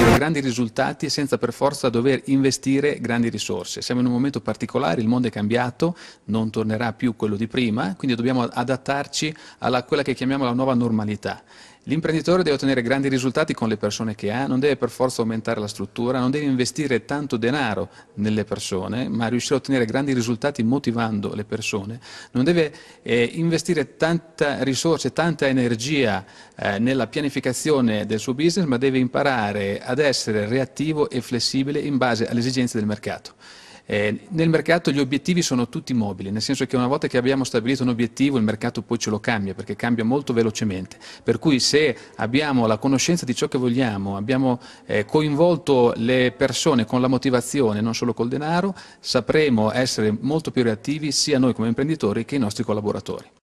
ottenere grandi risultati senza per forza dover investire grandi risorse. Siamo in un momento particolare, il mondo è cambiato, non tornerà più quello di prima, quindi dobbiamo adattarci a quella che chiamiamo la nuova normalità L'imprenditore deve ottenere grandi risultati con le persone che ha, non deve per forza aumentare la struttura, non deve investire tanto denaro nelle persone, ma riuscire a ottenere grandi risultati motivando le persone, non deve eh, investire tanta risorse, tanta energia eh, nella pianificazione del suo business, ma deve imparare ad essere reattivo e flessibile in base alle esigenze del mercato. Eh, nel mercato gli obiettivi sono tutti mobili, nel senso che una volta che abbiamo stabilito un obiettivo il mercato poi ce lo cambia perché cambia molto velocemente. Per cui se abbiamo la conoscenza di ciò che vogliamo, abbiamo eh, coinvolto le persone con la motivazione, non solo col denaro, sapremo essere molto più reattivi sia noi come imprenditori che i nostri collaboratori.